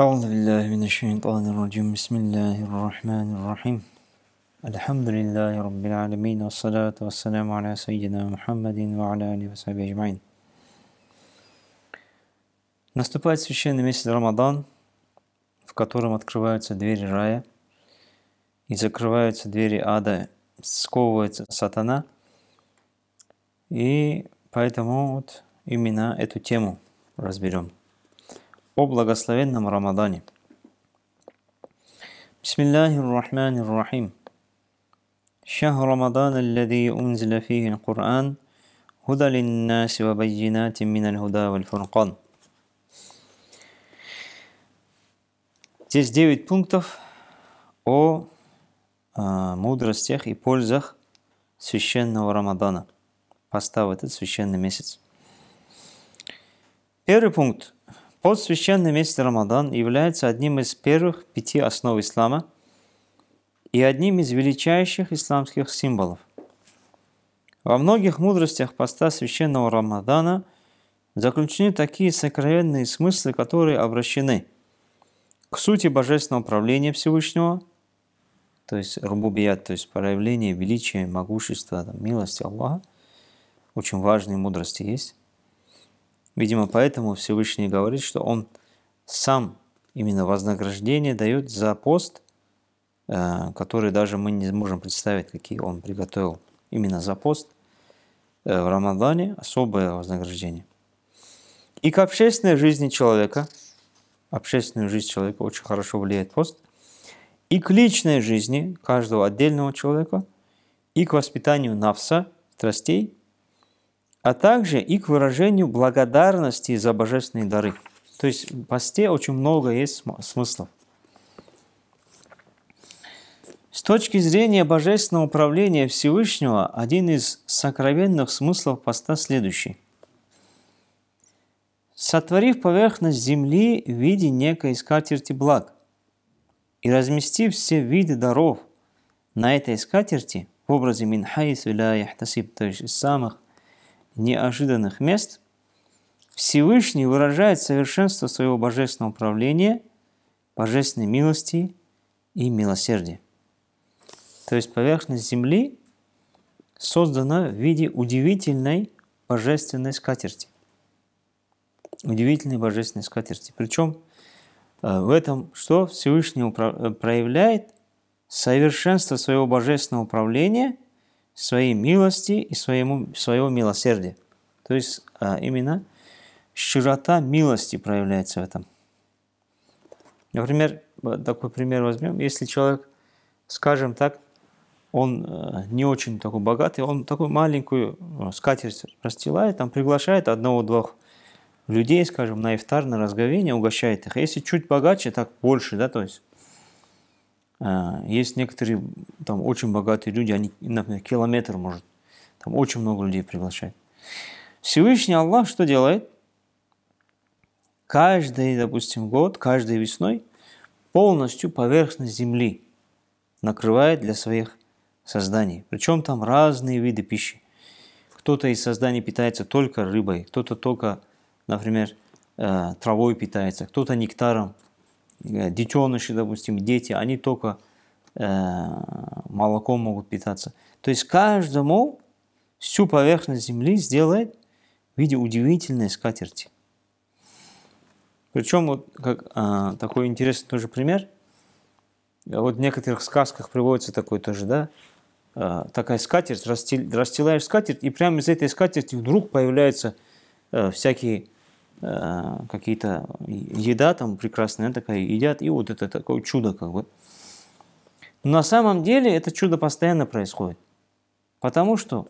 أعوذ بالله من الشيطان الرجيم بسم الله الرحمن الرحيم الحمد لله رب العالمين والصلاة والسلام على سيدنا محمد وعلى آله وصحبه أجمعين Наступает священный месяц Рамадан, в котором открываются двери рая и закрываются двери ада, сковывается сатана, и поэтому вот именно эту тему разберем – о благословенном Рамадане. Бисмиллахи ррахмани ррахим. شهر رمضان الذي أنزل فيه القرآن هدى للناس وبينات من الهدى والفرقان. Здесь 9 пунктов о э, мудростях и пользах священного Рамадана, поста в этот священный месяц. Первый пункт От священный месяц Рамадан является одним из первых пяти основ ислама и одним из величайших исламских символов. Во многих мудростях поста священного Рамадана заключены такие сокровенные смыслы, которые обращены к сути божественного правления Всевышнего, то есть рубубият, то есть проявление величия, могущества, там, милости Аллаха, очень важные мудрости есть, Видимо, поэтому Всевышний говорит, что он сам именно вознаграждение дает за пост, э, который даже мы не можем представить, какие он приготовил именно за пост э, в Рамадане, особое вознаграждение. И к общественной жизни человека, общественную жизнь человека очень хорошо влияет пост, и к личной жизни каждого отдельного человека, и к воспитанию навса, страстей – а также и к выражению благодарности за божественные дары. То есть в посте очень много есть смыслов. С точки зрения божественного управления Всевышнего, один из сокровенных смыслов поста следующий. Сотворив поверхность земли в виде некой скатерти благ и разместив все виды даров на этой скатерти в образе минха и свиля то есть из самых неожиданных мест, Всевышний выражает совершенство своего божественного управления, божественной милости и милосердия. То есть поверхность Земли создана в виде удивительной божественной скатерти. Удивительной божественной скатерти. Причем э, в этом что Всевышний э, проявляет совершенство своего божественного управления – своей милости и своему, своего милосердия. То есть а, именно широта милости проявляется в этом. Например, такой пример возьмем. Если человек, скажем так, он а, не очень такой богатый, он такую маленькую ну, скатерть расстилает, там приглашает одного-двух людей, скажем, на ифтар, на разговение, угощает их. Если чуть богаче, так больше, да, то есть а, есть некоторые там очень богатые люди, они, например, километр может, там очень много людей приглашать. Всевышний Аллах что делает? Каждый, допустим, год, каждой весной полностью поверхность земли накрывает для своих созданий. Причем там разные виды пищи. Кто-то из созданий питается только рыбой, кто-то только, например, э, травой питается, кто-то нектаром, Э, детеныши, допустим, дети, они только э, молоком могут питаться. То есть каждому всю поверхность земли сделает в виде удивительной скатерти. Причем вот как, э, такой интересный тоже пример. Э, вот в некоторых сказках приводится такой тоже, да, э, такая скатерть, расстил, расстилаешь скатерть, и прямо из этой скатерти вдруг появляются э, всякие Э, какие-то еда там прекрасная такая, едят, и вот это такое чудо как бы. Но на самом деле это чудо постоянно происходит. Потому что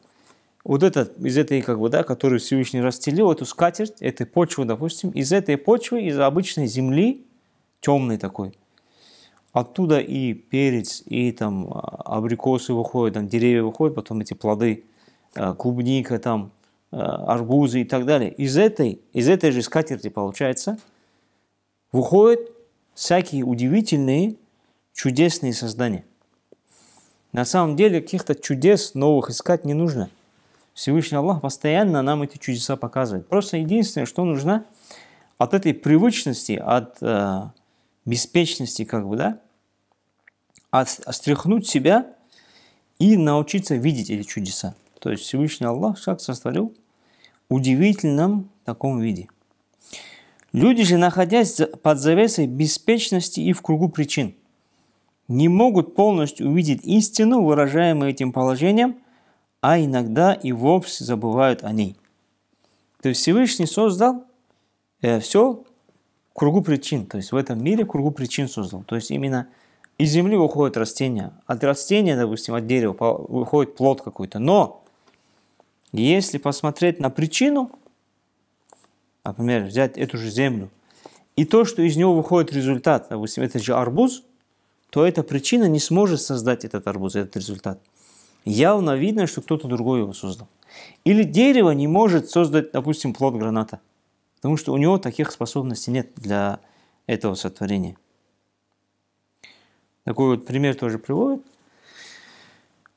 вот этот, из этой, как бы, да, которую Всевышний расстелил, эту скатерть, этой почвы, допустим, из этой почвы, из обычной земли, темной такой, оттуда и перец, и там абрикосы выходят, там деревья выходят, потом эти плоды, э, клубника там, Э, арбузы и так далее. Из этой, из этой же скатерти, получается, выходят всякие удивительные, чудесные создания. На самом деле, каких-то чудес новых искать не нужно. Всевышний Аллах постоянно нам эти чудеса показывает. Просто единственное, что нужно от этой привычности, от э, беспечности, как бы, да, от, отстряхнуть себя и научиться видеть эти чудеса. То есть Всевышний Аллах шаг сотворил, удивительном таком виде. Люди же, находясь под завесой беспечности и в кругу причин, не могут полностью увидеть истину, выражаемую этим положением, а иногда и вовсе забывают о ней. То есть Всевышний создал э, все в кругу причин, то есть в этом мире в кругу причин создал. То есть именно из земли выходят растения, от растения, допустим, от дерева выходит плод какой-то, но если посмотреть на причину, например, взять эту же землю, и то, что из него выходит результат, допустим, это же арбуз, то эта причина не сможет создать этот арбуз, этот результат. Явно видно, что кто-то другой его создал. Или дерево не может создать, допустим, плод граната, потому что у него таких способностей нет для этого сотворения. Такой вот пример тоже приводит.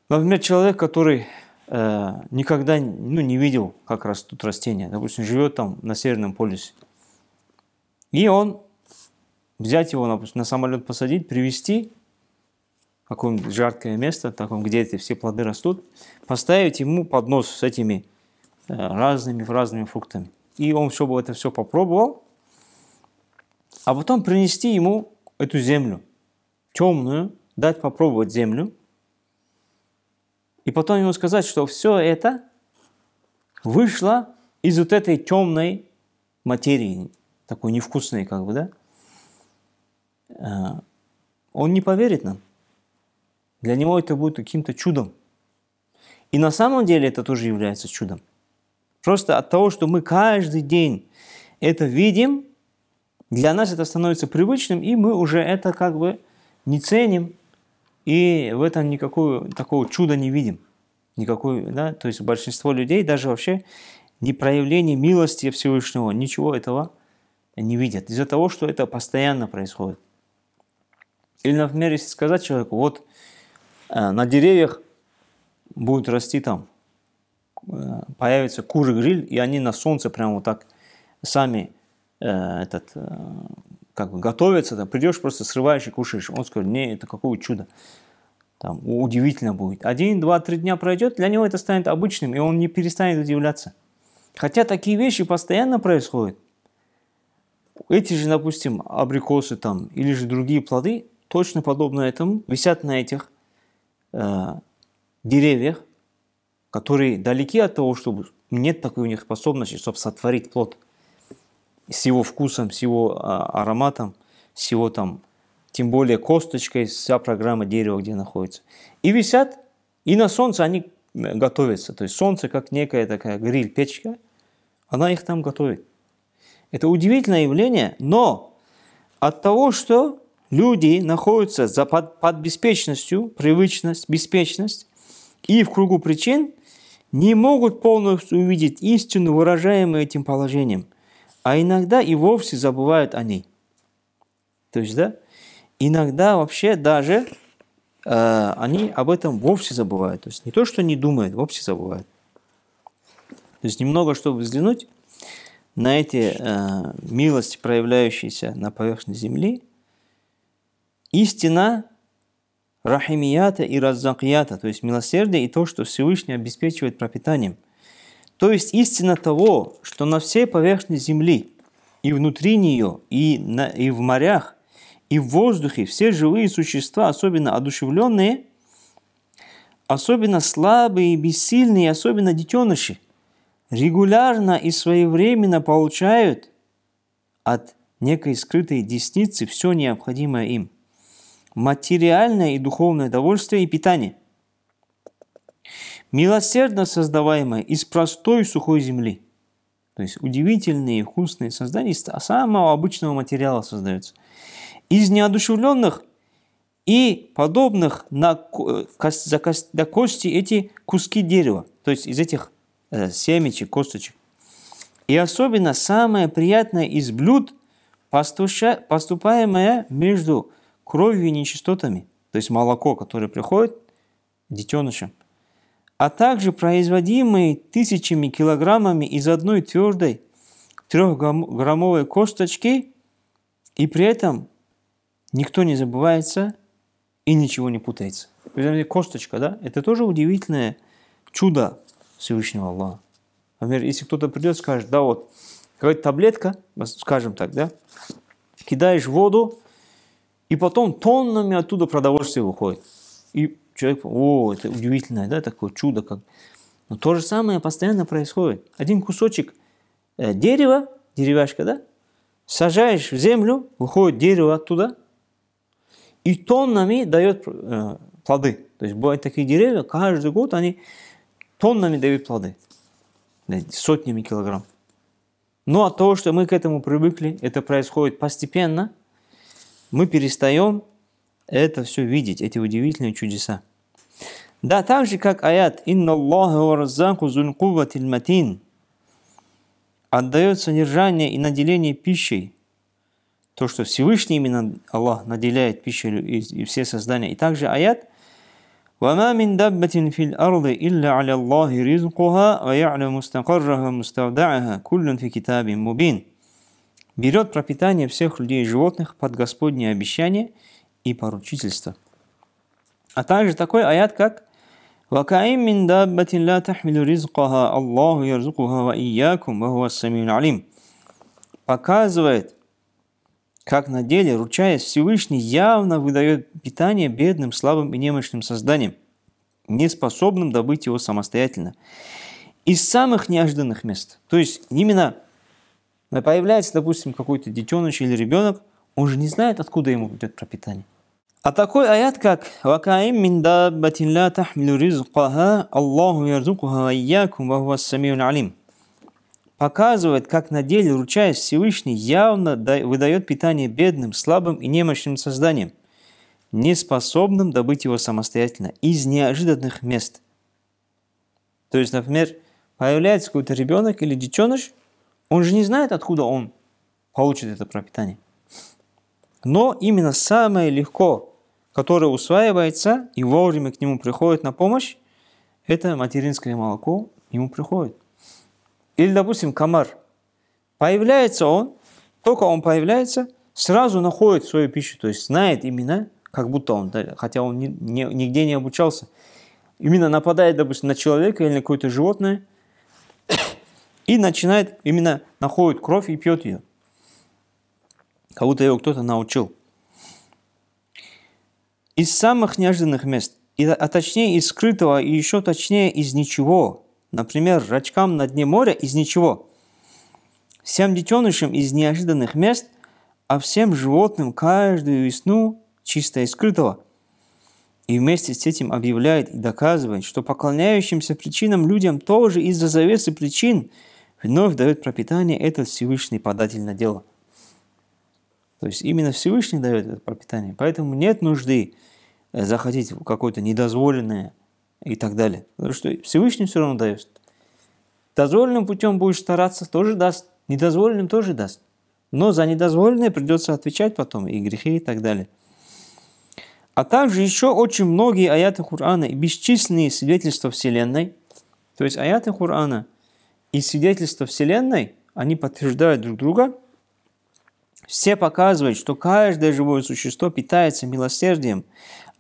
Например, человек, который Э, никогда ну, не видел, как растут растения. Допустим, живет там на Северном полюсе. И он, взять его, допустим, на самолет посадить, привезти в какое-нибудь жаркое место, таком, где эти все плоды растут, поставить ему поднос с этими э, разными разными фруктами. И он, все бы это все попробовал, а потом принести ему эту землю, темную, дать попробовать землю – и потом ему сказать, что все это вышло из вот этой темной материи, такой невкусной как бы, да? А, он не поверит нам. Для него это будет каким-то чудом. И на самом деле это тоже является чудом. Просто от того, что мы каждый день это видим, для нас это становится привычным, и мы уже это как бы не ценим, и в этом никакого такого чуда не видим. Никакой, да, то есть большинство людей даже вообще не проявление милости Всевышнего, ничего этого не видят. Из-за того, что это постоянно происходит. Или, например, если сказать человеку, вот э, на деревьях будет расти там, э, появится куры-гриль, и они на солнце прямо вот так сами э, этот, э, как бы готовится, там, придешь, просто срываешь и кушаешь. Он скажет, не, это какое чудо. Там, удивительно будет. Один, два, три дня пройдет, для него это станет обычным, и он не перестанет удивляться. Хотя такие вещи постоянно происходят. Эти же, допустим, абрикосы там, или же другие плоды, точно подобно этому, висят на этих э, деревьях, которые далеки от того, чтобы нет такой у них способности, чтобы сотворить плод с его вкусом, с его а, ароматом, с его там, тем более косточкой, вся программа дерева, где находится. И висят, и на солнце они э, готовятся. То есть солнце как некая такая гриль, печка, она их там готовит. Это удивительное явление, но от того, что люди находятся за под, под беспечностью, привычность, беспечность, и в кругу причин не могут полностью увидеть истину, выражаемую этим положением – а иногда и вовсе забывают о ней. То есть, да, иногда вообще даже э, они об этом вовсе забывают. То есть не то, что не думают, вовсе забывают. То есть немного, чтобы взглянуть на эти э, милости, проявляющиеся на поверхности земли, истина рахимията и раззакията, то есть милосердие и то, что Всевышний обеспечивает пропитанием. То есть истина того, что на всей поверхности земли, и внутри нее, и, на, и в морях, и в воздухе все живые существа, особенно одушевленные, особенно слабые и бессильные, особенно детеныши, регулярно и своевременно получают от некой скрытой десницы все необходимое им – материальное и духовное довольствие и питание – милосердно создаваемое из простой сухой земли. То есть удивительные вкусные создания из самого обычного материала создаются. Из неодушевленных и подобных на, за кость, до кости эти куски дерева, то есть из этих э, семечек, косточек. И особенно самое приятное из блюд, пастуша, поступаемое между кровью и нечистотами, то есть молоко, которое приходит детенышам – а также производимые тысячами килограммами из одной твердой трехграммовой косточки, и при этом никто не забывается и ничего не путается. Например, косточка, да, это тоже удивительное чудо Всевышнего Аллаха. Например, если кто-то придет скажет, да вот, какая-то таблетка, скажем так, да, кидаешь воду, и потом тоннами оттуда продовольствие выходит. И человек, о, это удивительное, да, такое чудо. Как... Но то же самое постоянно происходит. Один кусочек э, дерева, деревяшка, да, сажаешь в землю, выходит дерево оттуда, и тоннами дает э, плоды. То есть бывают такие деревья, каждый год они тоннами дают плоды, сотнями килограмм. Но ну, от а того, что мы к этому привыкли, это происходит постепенно, мы перестаем это все видеть, эти удивительные чудеса. Да, так же, как аят «Инна Аллаху раззаку зулькуватиль матин» отдает содержание и наделение пищей. То, что Всевышний именно Аллах наделяет пищей и, и все создания. И также аят وما من دابة في الأرض إلا على الله رزقها ويعلم مستقرها مستودعها كل في كتاب مبين берет пропитание всех людей и животных под Господнее обещание – и поручительства. А также такой аят, как وكاين من دابة لا تحمل رزقها الله يرزقها وإياكم وهو السميع алим" показывает, как на деле, ручаясь Всевышний, явно выдает питание бедным, слабым и немощным созданиям, не способным добыть его самостоятельно. Из самых неожиданных мест. То есть именно появляется, допустим, какой-то детеныш или ребенок, он же не знает, откуда ему идет пропитание. А такой аят, как «Вакаим мин даббатин ла тахмилу ризкаха, Аллаху ярзукуха вайякум вахуа самиун алим» показывает, как на деле, ручаясь Всевышний, явно выдает питание бедным, слабым и немощным созданиям, неспособным добыть его самостоятельно, из неожиданных мест. То есть, например, появляется какой-то ребенок или детеныш, он же не знает, откуда он получит это пропитание. Но именно самое легко которое усваивается и вовремя к нему приходит на помощь, это материнское молоко ему приходит. Или, допустим, комар. Появляется он, только он появляется, сразу находит свою пищу, то есть знает именно, как будто он, хотя он ни, нигде не обучался, именно нападает, допустим, на человека или на какое-то животное и начинает, именно находит кровь и пьет ее. Как будто его кто-то научил из самых неожиданных мест, и, а точнее из скрытого, и еще точнее из ничего. Например, рачкам на дне моря из ничего. Всем детенышам из неожиданных мест, а всем животным каждую весну чисто из скрытого. И вместе с этим объявляет и доказывает, что поклоняющимся причинам людям тоже из-за завесы причин вновь дает пропитание этот Всевышний податель на дело – то есть именно Всевышний дает это пропитание. Поэтому нет нужды э, заходить в какое-то недозволенное и так далее. Потому что Всевышний все равно дает. Дозволенным путем будешь стараться, тоже даст. Недозволенным тоже даст. Но за недозволенное придется отвечать потом, и грехи, и так далее. А также еще очень многие аяты Хурана и бесчисленные свидетельства Вселенной. То есть аяты Хурана и свидетельства Вселенной, они подтверждают друг друга – все показывают, что каждое живое существо питается милосердием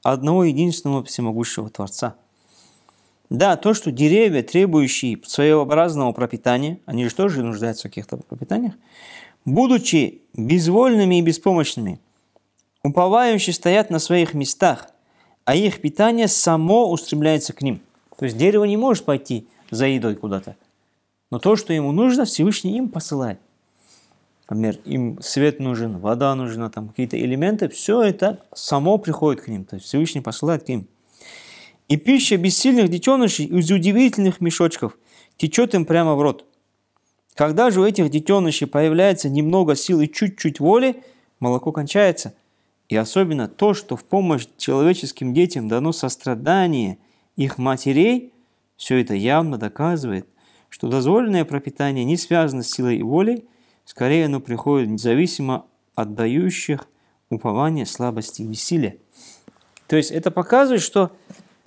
одного единственного всемогущего Творца. Да, то, что деревья, требующие своеобразного пропитания, они же тоже нуждаются в каких-то пропитаниях, будучи безвольными и беспомощными, уповающие стоят на своих местах, а их питание само устремляется к ним. То есть дерево не может пойти за едой куда-то, но то, что ему нужно, Всевышний им посылает например, им свет нужен, вода нужна, там какие-то элементы, все это само приходит к ним, то есть Всевышний посылает к ним. И пища бессильных детенышей из удивительных мешочков течет им прямо в рот. Когда же у этих детенышей появляется немного сил и чуть-чуть воли, молоко кончается. И особенно то, что в помощь человеческим детям дано сострадание их матерей, все это явно доказывает, что дозволенное пропитание не связано с силой и волей, Скорее оно приходит независимо от дающих упования, слабости и бессилия. То есть это показывает, что,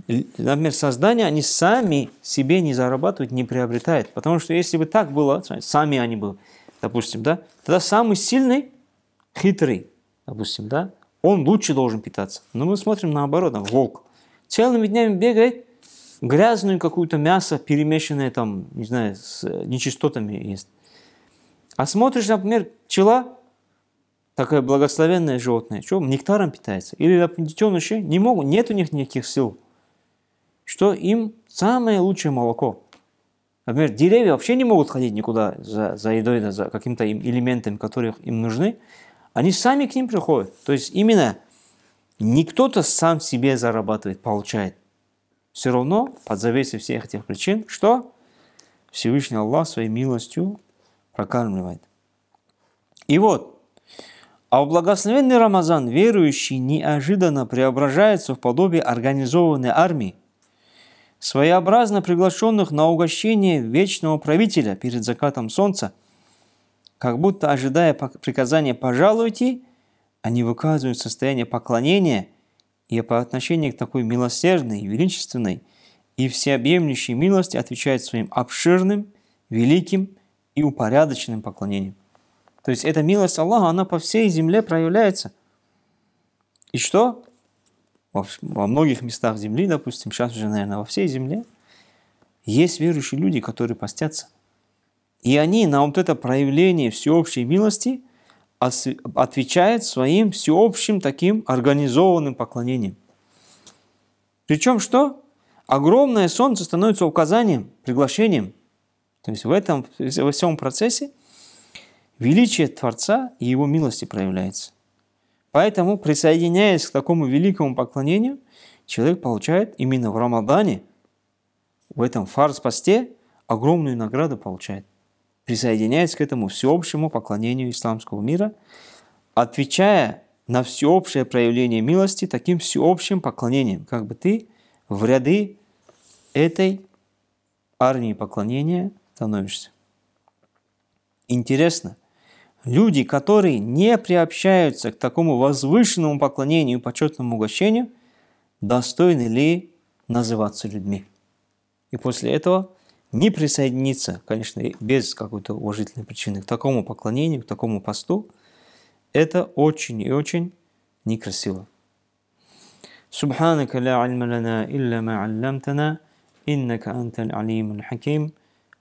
например, создания, они сами себе не зарабатывают, не приобретают. Потому что если бы так было, сами они бы, допустим, да, тогда самый сильный, хитрый, допустим, да, он лучше должен питаться. Но мы смотрим наоборот, там, волк. Целыми днями бегает, грязную какую-то мясо, перемешанное там, не знаю, с нечистотами есть. А смотришь, например, пчела, такое благословенное животное, что нектаром питается. Или детеныши не могут, нет у них никаких сил. Что им самое лучшее молоко. Например, деревья вообще не могут ходить никуда за, за едой, за каким-то им элементом, которые им нужны. Они сами к ним приходят. То есть именно не кто-то сам себе зарабатывает, получает. Все равно под завесой всех этих причин, что Всевышний Аллах своей милостью прокармливает. И вот, а в благословенный Рамазан верующий неожиданно преображается в подобие организованной армии, своеобразно приглашенных на угощение вечного правителя перед закатом солнца, как будто ожидая приказания «пожалуйте», они выказывают состояние поклонения и по отношению к такой милосердной, величественной и всеобъемлющей милости отвечают своим обширным, великим и упорядоченным поклонением. То есть эта милость Аллаха, она по всей земле проявляется. И что? Во многих местах земли, допустим, сейчас уже, наверное, во всей земле, есть верующие люди, которые постятся. И они на вот это проявление всеобщей милости отвечают своим всеобщим таким организованным поклонением. Причем что? Огромное солнце становится указанием, приглашением – то есть в этом, во всем процессе величие Творца и Его милости проявляется. Поэтому, присоединяясь к такому великому поклонению, человек получает именно в Рамадане, в этом фарс-посте, огромную награду получает. Присоединяясь к этому всеобщему поклонению исламского мира, отвечая на всеобщее проявление милости таким всеобщим поклонением, как бы ты в ряды этой армии поклонения становишься. Интересно, люди, которые не приобщаются к такому возвышенному поклонению и почетному угощению, достойны ли называться людьми? И после этого не присоединиться, конечно, без какой-то уважительной причины к такому поклонению, к такому посту, это очень и очень некрасиво. سبحانك لا علم لنا إلا ما علمتنا إنك أنت العليم الحكيم